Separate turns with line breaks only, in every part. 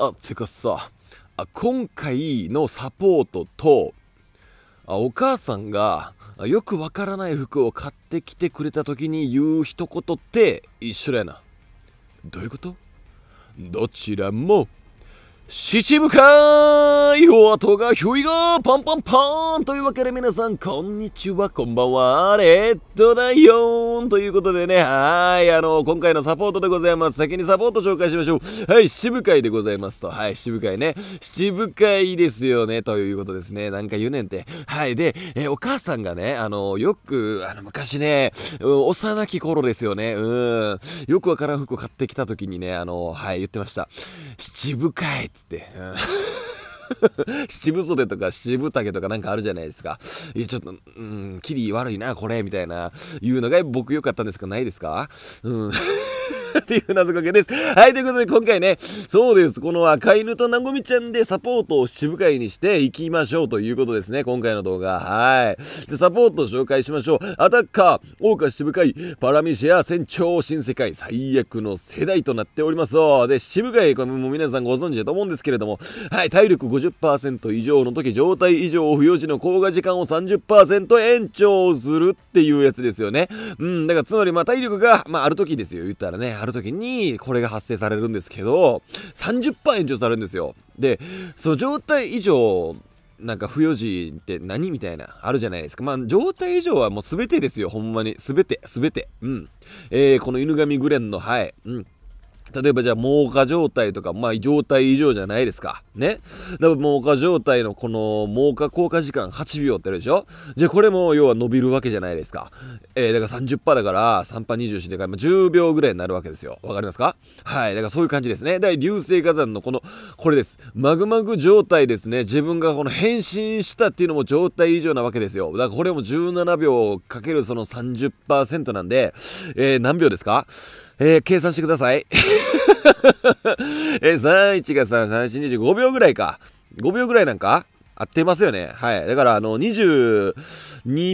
あてかさあ今回のサポートとあお母さんがよくわからない服を買ってきてくれた時に言う一言って一緒だよなどういうことどちらも七部会お後がひょいがパンパンパンというわけで皆さん、こんにちは、こんばんは、レッドだよーんということでね、はい、あの、今回のサポートでございます。先にサポート紹介しましょう。はい、七部会でございますと。はい、七部会ね。七部会ですよね、ということですね。なんか言うねんて。はい、で、え、お母さんがね、あの、よく、あの、昔ね、幼き頃ですよね、うん、よくわからん服買ってきた時にね、あの、はい、言ってました。七部会つって。七分袖とか七分丈とかなんかあるじゃないですか。いや、ちょっと、うん、キリ悪いな、これ、みたいな、いうのが僕良かったんですかないですかうん。っていう謎かけです。はい、ということで今回ね、そうです。この赤犬となごみちゃんでサポートを渋会にしていきましょうということですね。今回の動画。はい。で、サポートを紹介しましょう。アタッカー、大岡渋い、パラミシア船長、新世界、最悪の世代となっております。で、渋い、これも皆さんご存知だと思うんですけれども、はい、体力50%以上の時、状態異常を不要時の効果時間を30%延長するっていうやつですよね。うん、だからつまり、まあ体力が、まあある時ですよ、言ったらね。ある時にこれが発生されるんですけど、30%延長されるんですよ。で、その状態以上、なんか不余事って何みたいな、あるじゃないですか。まあ、状態以上はもう全てですよ、ほんまに。全て、全て。うん。えー、この犬神グレンの、はい。うん。例えばじゃあ、猛火状態とか、まあ、状態異常じゃないですか。ね。だから、猛火状態のこの、猛火効果時間8秒ってあるでしょじゃあ、これも、要は伸びるわけじゃないですか。えー、だから30%だから、3%24 でか、まあ、10秒ぐらいになるわけですよ。わかりますかはい。だから、そういう感じですね。で、流星火山のこの、これです。マグマグ状態ですね。自分がこの変身したっていうのも状態異常なわけですよ。だから、これも17秒かけるその30%なんで、えー、何秒ですかえー、計算してください。えー、31が3、3125秒ぐらいか。5秒ぐらいなんか合ってますよね。はい。だから、あの、22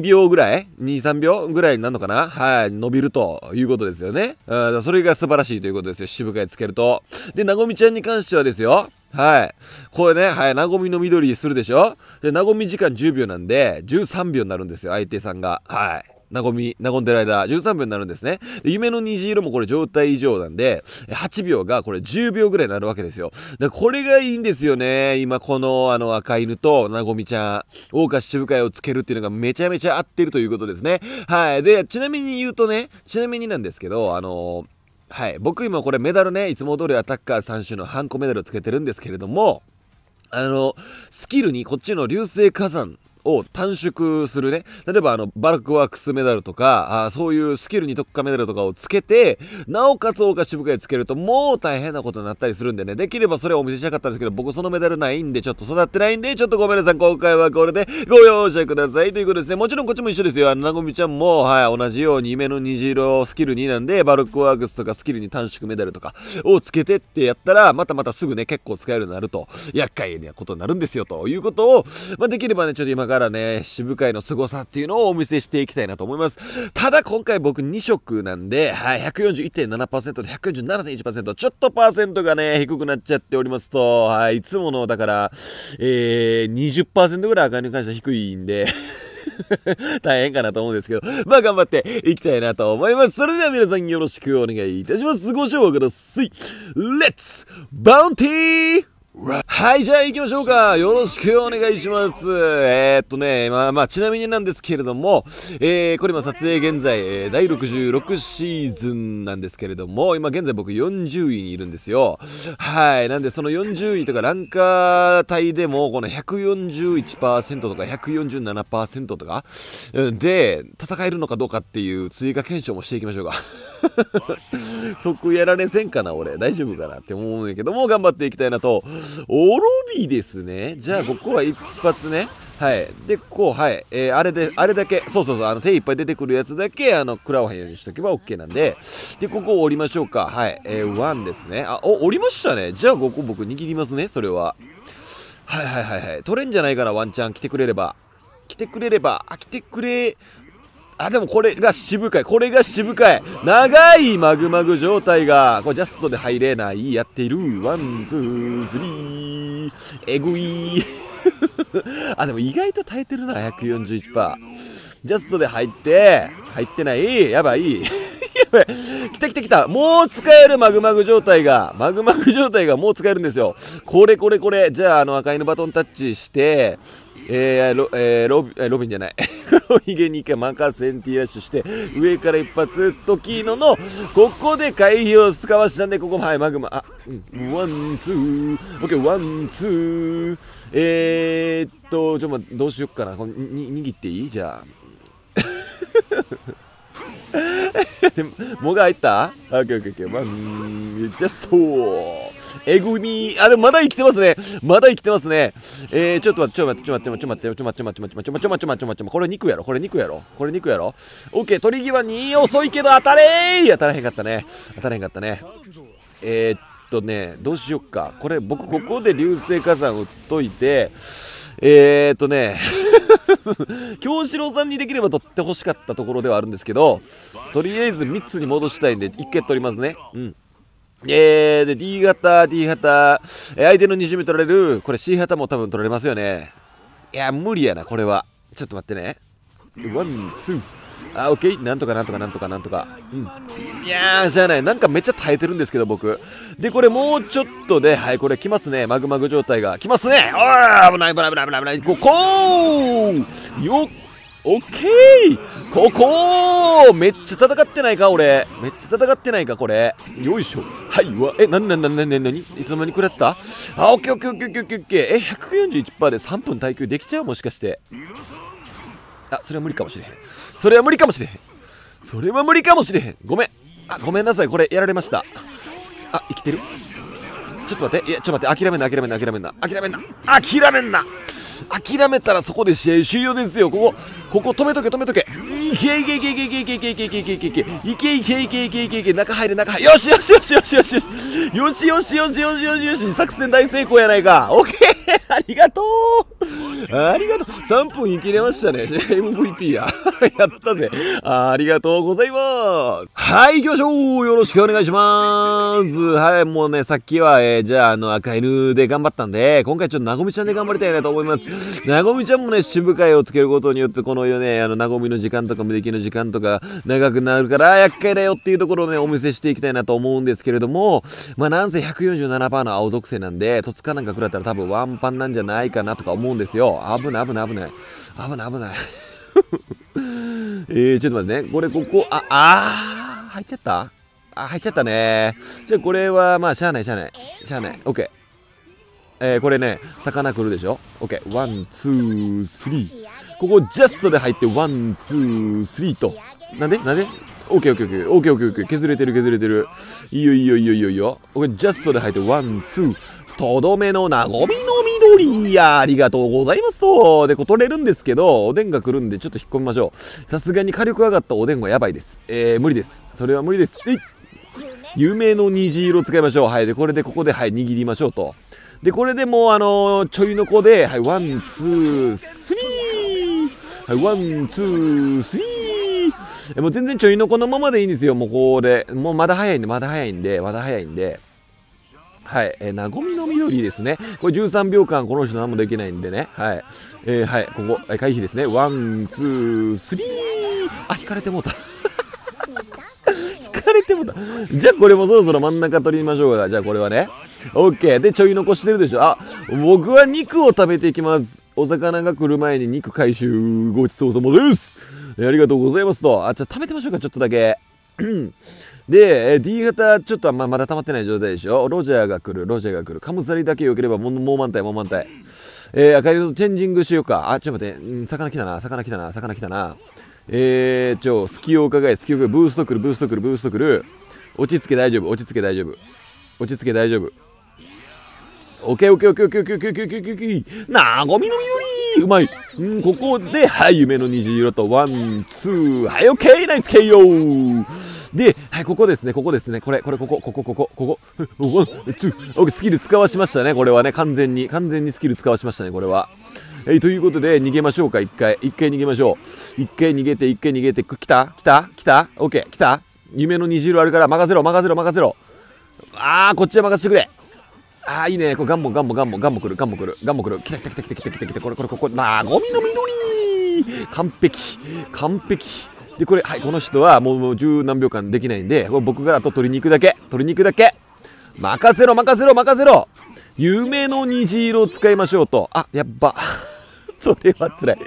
秒ぐらい ?2、3秒ぐらいになるのかなはい。伸びるということですよね。うん、それが素晴らしいということですよ。渋谷つけると。で、なごみちゃんに関してはですよ。はい。これね、はい、なごみの緑するでしょで、なごみ時間10秒なんで、13秒になるんですよ。相手さんが。はい。和み、和んでる間、13秒になるんですね。で夢の虹色もこれ状態異常なんで、8秒がこれ10秒ぐらいになるわけですよ。で、これがいいんですよね。今、この、あの、赤犬と、なごみちゃん、大七渋会をつけるっていうのがめちゃめちゃ合ってるということですね。はい。で、ちなみに言うとね、ちなみになんですけど、あのはい、僕今これメダルねいつも通りアタッカー3種のハンコメダルをつけてるんですけれどもあのスキルにこっちの流星火山を短縮するね。例えばあの、バルクワークスメダルとか、あそういうスキルに特化メダルとかをつけて、なおかつ大子深いつけるともう大変なことになったりするんでね。できればそれをお見せしたかったんですけど、僕そのメダルないんで、ちょっと育ってないんで、ちょっとごめんなさい。今回はこれでご容赦ください。ということですね。もちろんこっちも一緒ですよ。あの、なごみちゃんも、はい、同じように夢の虹色スキル2なんで、バルクワークスとかスキルに短縮メダルとかをつけてってやったら、またまたすぐね、結構使えるようになると、厄介なことになるんですよ、ということを、まあ、できればね、ちょっと今からからね、渋海の凄さっていうのをお見せしていきたいなと思います。ただ今回僕2色なんで、はい、141.7%で147.1%、ちょっとパーセントがね、低くなっちゃっておりますと、はい、いつもの、だから、えー、20%ぐらい赤に関しては低いんで、大変かなと思うんですけど、まあ頑張っていきたいなと思います。それでは皆さんよろしくお願いいたします。ご視聴ください。レッツバウンティーはい、じゃあ行きましょうか。よろしくお願いします。えー、っとね、まあまあ、ちなみになんですけれども、えー、これ今撮影現在、えー、第66シーズンなんですけれども、今現在僕40位にいるんですよ。はい、なんでその40位とかランカー帯でも、この141%とか147%とか、で、戦えるのかどうかっていう追加検証もしていきましょうか。そ こやられせんかな俺大丈夫かなって思うんやけども頑張っていきたいなとおろびですねじゃあここは一発ねはい。で、こう、はい。えー、あれで、あれだけ、そうそうそう、あの、手いっぱい出てくるやつだけ、あの、食らわへんようにしとけば OK なんで、で、ここを折りましょうか。はい。えー、ンですね。あ、お、折りましたね。じゃあ、ここ僕握りますね、それは。はいはいはいはい。取れんじゃないかな、ワンちゃん来てくれれば。来てくれれば。あ、来てくれあ、でもこれが渋かい。これが渋かい。長いマグマグ状態が、これジャストで入れない。やっている。ワン、ツー、スリー。えぐい。あ、でも意外と耐えてるな、141%。ジャストで入って、入ってない。やばい。やばい。来た来た来た。もう使えるマグマグ状態が、マグマグ状態がもう使えるんですよ。これこれこれ。じゃあ、あの赤いのバトンタッチして、えー、ロえー、ロビロビンじゃない。黒ひげに一回マカセンティラッシュして、上から一発、トキーノの、ここで回避をかわしたんで、ここ、はい、マグマ、あ、うん、ワン、ツー、オッケー、ワン、ツー、えー、っと、ちょ、ま、どうしよっかな。握っていいじゃあ。もが入ったオッケーオッケーオッケー。まあ、うーん、ゃそう。えぐみあ、でもまだ生きてますね。まだ生きてますね。えー、ちょっと待って、ちょっと待って、ちょっと待って、ちょっと待って、ちょっと待って、ちょっと待って、ちょっと待って、ちょっと待って、これ肉やろ、これ肉やろ、これ肉やろ。オッケー、鳥際に遅いけど当たれー当たらへんかったね。当たらへんかったね。えー、っとね、どうしよっか。これ、僕、ここで流星火山打っといて、えー、っとね、京志郎さんにできれば取ってほしかったところではあるんですけど、とりあえず3つに戻したいんで、1回取りますね。うん。えー、で、D 型、D 型、え相手の2巡目取られる、これ C 型も多分取られますよね。いや、無理やな、これは。ちょっと待ってね。ワン、ツー。あ、オッケー。なんとかなんとかなんとかなんとか。うん。いやー、じゃあね、なんかめっちゃ耐えてるんですけど、僕。で、これもうちょっとで、はい、これ来ますね。マグマグ状態が。来ますね。おー危ない危ない危ない危ない危ない。ここーよっオッケーここめっちゃ戦ってないか俺。めっちゃ戦ってないかこれ。よいしょ。はいわ。え、なになになになになにいつの間に食らってたあ、オッケーオッケーオッケーオッケーオッケー。え、141%で3分耐久できちゃうもしかして。あ、それは無理かもしれへん。それは無理かもしれへん。それは無理かもしれへん。ごめん。あ、ごめんなさい。これやられました。あ、生きてるちょっと待って、いや、ちょっと待って、諦めんな、諦めんな、諦めんな、諦めんな、諦めんな、諦めたらそこで試合終了ですよ、ここ、ここ止めとけ、止めとけ、いけいけいけいけいけいけいけいけいけいけいけいけいけいけいけいけいけ中入れ、中入れ、よしよしよしよしよしよしよしよしよしよしよし作戦大成功やないか、オッケー、ありがとう、ありがとう、3分いけれましたね、MVP や、やったぜ、ありがとうございます。はい、行きましょう、よろしくお願いします。はい、もうね、さっきは、ええー、じゃあ、あの、赤犬で頑張ったんで、今回ちょっとなごみちゃんで頑張りたいなと思います。なごみちゃんもね、渋会をつけることによって、このよね、あの、なごみの時間とか無敵の時間とか長くなるから、厄介だよっていうところをね、お見せしていきたいなと思うんですけれども、まあ、なんせ147%の青属性なんで、戸塚なんか食らったら多分ワンパンなんじゃないかなとか思うんですよ。危ない危ない危ない。危ない危ない。えー、ちょっと待ってね。これ、ここ、あ、あー、入っちゃったあ、入っちゃったね。じゃあこれは、まあ、しゃあない、しゃあない。しゃあない。OK。えー、これね、魚来るでしょ ?OK。ワン、ツー、スリー。ここ、ジャストで入って、ワン、ツー、スリーと。なんでなんで ?OK、OK、OK。OK、OK、OK。削れてる、削れてる。いいよ、いいよ、いいよ、いいよ、これ OK、ジャストで入って、ワン、ツー。とどめのなごみの緑やありがとうございますとでこ取れるんですけどおでんが来るんでちょっと引っ込みましょうさすがに火力上がったおでんはやばいですえー、無理ですそれは無理ですえ有名の虹色使いましょう。はい。で、これでここで、はい、握りましょうと。で、これでもう、あのー、ちょいの子で、はい、ワン、ツー、スリー。はい、ワン、ツー、スリー。もう全然ちょいの子のままでいいんですよ。もうこれ。もうまだ早いんで、まだ早いんで、まだ早いんで。はい。えー、なごみの緑ですね。これ13秒間、この人何もできないんでね。はい。えー、はい。ここ、回避ですね。ワン、ツー、スリー。あ、引かれてもうた。もじゃあこれもそろそろ真ん中取りましょうかじゃあこれはね OK でちょい残してるでしょあ僕は肉を食べていきますお魚が来る前に肉回収ごちそうさまですありがとうございますとあじゃあ食べてましょうかちょっとだけ で、D 型、ちょっと、ままだ溜まってない状態でしょロジャーが来る、ロジャーが来る。カムサリだけ良ければもう、もう満タイ、もう満タイ。えー、赤色のチェンジングしようか。あ、ちょっと待って、魚来たな、魚来たな、魚来たな。えー、ちょ、隙を伺え、隙を伺え、ブーストくる、ブーストくる、ブーストくる。落ち着け大丈夫、落ち着け大丈夫。落ち着け大丈夫。オッケーオッケーオッケーオッケーオッケーオッケーオッケーオッケーー。なごみのり、うまい。うん、ここで、はい、夢の虹色と、ワン、ツー、はい、オッケー、ナイス KO! で、はい、ここですね、ここですね、これ、これ、ここ、ここ、ここ、ここ、ワン、ツー、スキル使わしましたね、これはね、完全に、完全にスキル使わしましたね、これは。えー、ということで、逃げましょうか、一回。一回逃げましょう。一回逃げて、一回逃げて、来た来た来た ?OK、来た夢の虹色あるから、任せろ、任せろ、任せろ。あー、こっちは任せてくれ。ああ、いいね。これガンモ、ガンモ、ガンモ、ガンモ来る、ガンモ来る、ガンモ来る。来た来た来た来た来た来た来た。これ、これ、ここ。なあ、ゴミの緑完璧。完璧。で、これ、はい、この人はもう十何秒間できないんで、これ僕からと取りに行くだけ。取りに行くだけ。任せろ、任せろ、任せろ。夢の虹色を使いましょうと。あ、やっぱ。それはつらい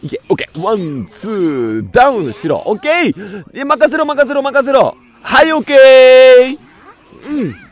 いけ、オッケー。ワン、ツー、ダウンしろ。オッケー任せろ、任せろ、任せろ。はい、オッケーうん。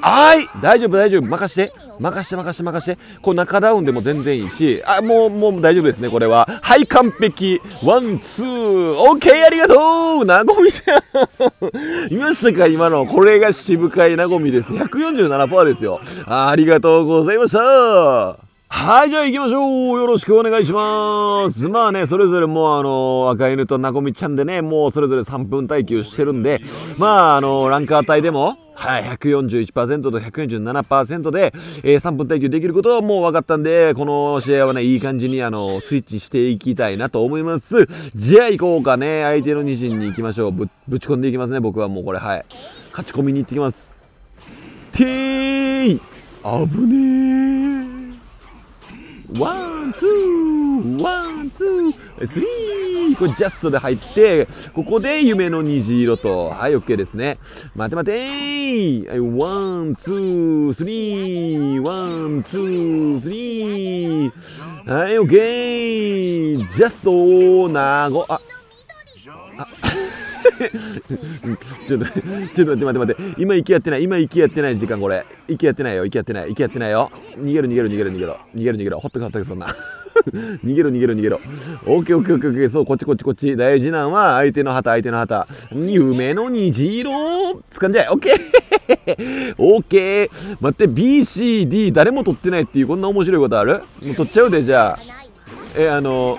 はい大丈夫大丈夫任して任して任して任してこう中ダウンでも全然いいしあもうもう大丈夫ですねこれははい完璧ワンツーオッケーありがとうなごみちゃんいましたか今のこれが渋海なごみです147%ですよありがとうございましたはい、じゃあ行きましょうよろしくお願いしますまあね、それぞれもうあの、赤犬となこみちゃんでね、もうそれぞれ3分耐久してるんで、まああの、ランカー隊でも、はい、141%と147%で、えー、3分耐久できることはもう分かったんで、この試合はね、いい感じにあの、スイッチしていきたいなと思います。じゃあ行こうかね。相手の2陣に行きましょう。ぶ、ぶち込んでいきますね、僕はもうこれ、はい。勝ち込みに行ってきます。てーい危ねえ。ワン、ツー、ワン、ツー、スリー、これジャストで入って、ここで夢の虹色と、はい、OK ですね。待て待てー、はい、ワン、ツー、スリー、ワン、ツー、スリー、はい、OK、ジャスト、なご、あ、あ、ちょっと、ちょっと待って待って待って。今、息やってない。今、息やってない時間、これ。息やってないよ。息やってない。息やってないよ。逃げる、逃げる、逃げる、逃げろ。逃げる、逃げろ。ほっとけ、ほっとけ、そんな。逃げろ、逃げろ、逃げろ。オッケー、オッケー、オッケー、オッケー。そう、こっち、こっち、こっち。大事なんは、相手の旗、相手の旗。夢の虹色掴んじゃえ。オッケー。オッケー。待って、BCD、誰も取ってないっていう、こんな面白いことあるもう取っちゃうで、じゃあ。え、あの、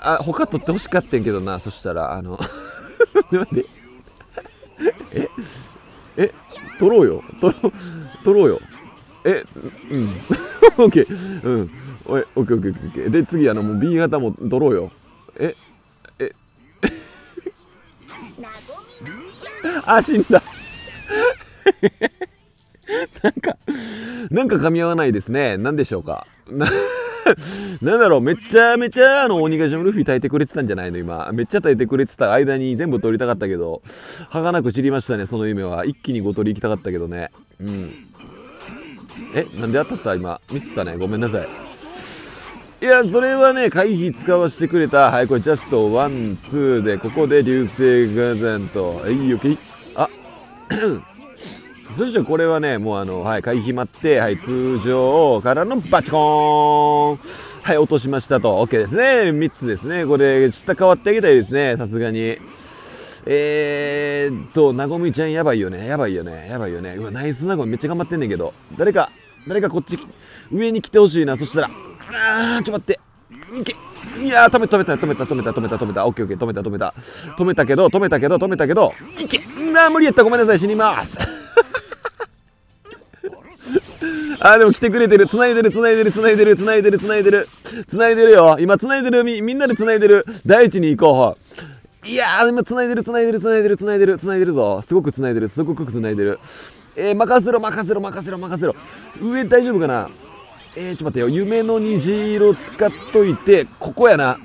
あ、他取ってほしかったんけどな、そしたら、あの、なんでええ取ろうよ取ろう取ろうよえうんオッケー。うん おいオオッッケーケーオッケー。で次あのもう B 型も取ろうよええ あ死んだ なんか、なんか噛み合わないですね。何でしょうか。な、なんだろう、めちゃめちゃ、あの、鬼ヶ島ルフィ炊いてくれてたんじゃないの、今。めっちゃ耐いてくれてた間に全部取りたかったけど、はかなく散りましたね、その夢は。一気にご取り行きたかったけどね。うん。え、なんで当たった今。ミスったね。ごめんなさい。いや、それはね、回避使わせてくれた。はい、これジャストワン、ツーで、ここで流星ガザンと、えいよ、けい。あ、そしてこれはね、もうあの、はい、買い決まって、はい、通常からのバチコーンはい、落としましたと。OK ですね。3つですね。これ、下変わってあげたいですね。さすがに。えーっと、なごみちゃんやばいよね。やばいよね。やばいよね。うわ、ナイスなごみめっちゃ頑張ってんねんけど。誰か、誰かこっち、上に来てほしいな。そしたら、あー、ちょっと待って。いけ。いやー止め止めた止めた止めた止めた止めたオッケーオッケー止めた止めた止めたけど止めたけど止めたけどいけな無理やったごめんなさい死にますあでも来てくれてる。繋いでる、繋いでる、繋いでる、繋いでる、繋いでる。繋いでるよ。今繋いでる。み、みんなで繋いでる。大地に行こう。いやー、今繋いでる、繋いでる、繋いでる、繋いでる、繋いでるぞ。すごく繋いでる、すごく繋いでる。えー、任せろ、任せろ、任せろ、任せろ。上大丈夫かなえー、ちょっと待ってよ。夢の虹色使っといて、ここやな。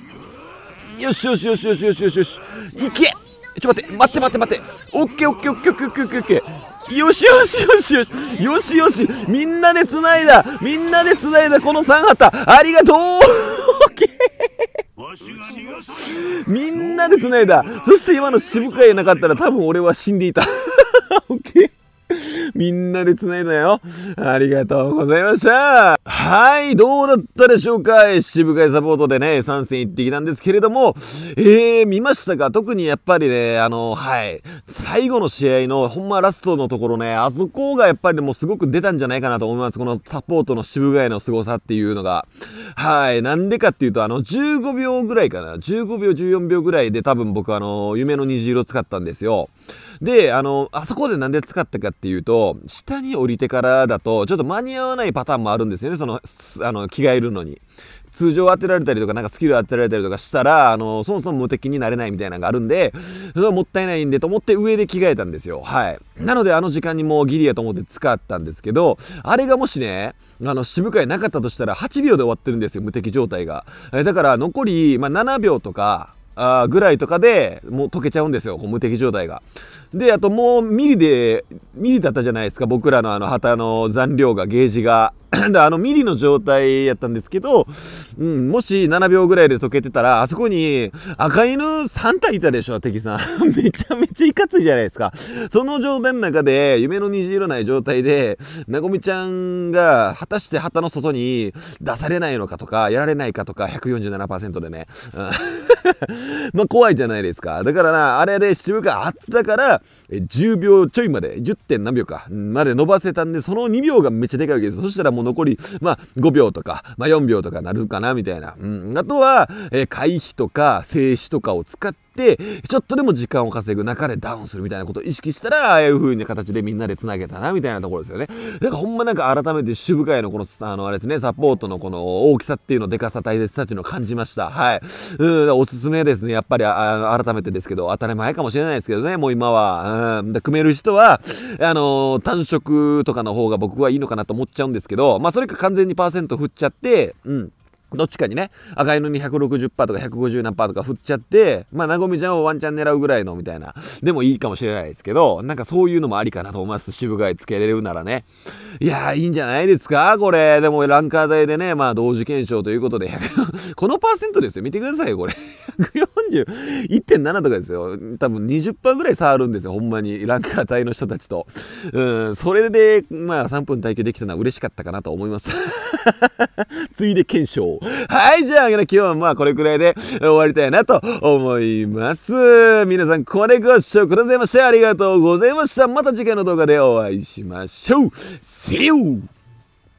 よしよしよしよしよしよしよし。いけちょっと待って、待って待って待って。オッケーオッケーオッケーオッケーオッケーオッケー。よしよしよしよしよしよしみんなでつないだみんなでつないだこの3旗ありがとうみんなでつないだそして今の渋川いなかったら多分俺は死んでいたオッケー みんなで繋いだよ。ありがとうございました。はい、どうだったでしょうか渋谷サポートでね、参戦一滴なんですけれども、えー、見ましたか特にやっぱりね、あの、はい、最後の試合の、ほんまラストのところね、あそこがやっぱりもうすごく出たんじゃないかなと思います。このサポートの渋谷の凄さっていうのが。はい、なんでかっていうと、あの、15秒ぐらいかな。15秒、14秒ぐらいで多分僕あの、夢の虹色使ったんですよ。で、あの、あそこでなんで使ったかっていうと、下に降りてからだと、ちょっと間に合わないパターンもあるんですよね、その、あの、着替えるのに。通常当てられたりとか、なんかスキル当てられたりとかしたら、あの、そもそも無敵になれないみたいなのがあるんで、それはもったいないんでと思って上で着替えたんですよ。はい。なのであの時間にもうギリやと思って使ったんですけど、あれがもしね、あの、渋川なかったとしたら8秒で終わってるんですよ、無敵状態が。えだから残り、まあ、7秒とか、あぐらいとかでもう溶けちゃうんですよ無敵状態が。であともうミリでミリだったじゃないですか僕らのあの旗の残量がゲージが で、あの、ミリの状態やったんですけど、うん、もし7秒ぐらいで溶けてたら、あそこに赤犬3体いたでしょ、敵さん。めちゃめちゃいかついじゃないですか。その状態の中で、夢の虹色ない状態で、なごみちゃんが、果たして旗の外に出されないのかとか、やられないかとか、147%でね。うん、まあ、怖いじゃないですか。だからな、あれで渋があったから、10秒ちょいまで、10. 何秒か、まで伸ばせたんで、その2秒がめっちゃでかいわけです。そしたらも残り、まあ、5秒とか、まあ、4秒とかなるかなみたいな、うん、あとは、えー、回避とか静止とかを使ってってちょっとでも時間を稼ぐ中でダウンするみたいなことを意識したらああいう風な形でみんなで繋げたなみたいなところですよねだからほんまなんか改めて渋谷のこのあのあれですねサポートのこの大きさっていうのでかさ大切さっていうのを感じましたはいうんおすすめですねやっぱりあ改めてですけど当たり前かもしれないですけどねもう今はうんで組める人はあの単色とかの方が僕はいいのかなと思っちゃうんですけどまあそれか完全にパーセント振っちゃってうんどっちかにね、赤犬に160%とか150何パーとか振っちゃって、まあ、なごみちゃんをワンチャン狙うぐらいのみたいな、でもいいかもしれないですけど、なんかそういうのもありかなと思います。渋貝つけれるならね。いやー、いいんじゃないですかこれ。でも、ランカー代でね、まあ、同時検証ということで、このパーセントですよ。見てくださいよ、これ。141.7とかですよ。多分20%ぐらい差あるんですよ。ほんまに。ランク値隊の人たちと。うん、それで、まあ3分耐久できたのは嬉しかったかなと思います。ついで検証。はい、じゃあ、今日はまあこれくらいで終わりたいなと思います。皆さん、これご視聴くださいましてありがとうございました。また次回の動画でお会いしましょう。See you!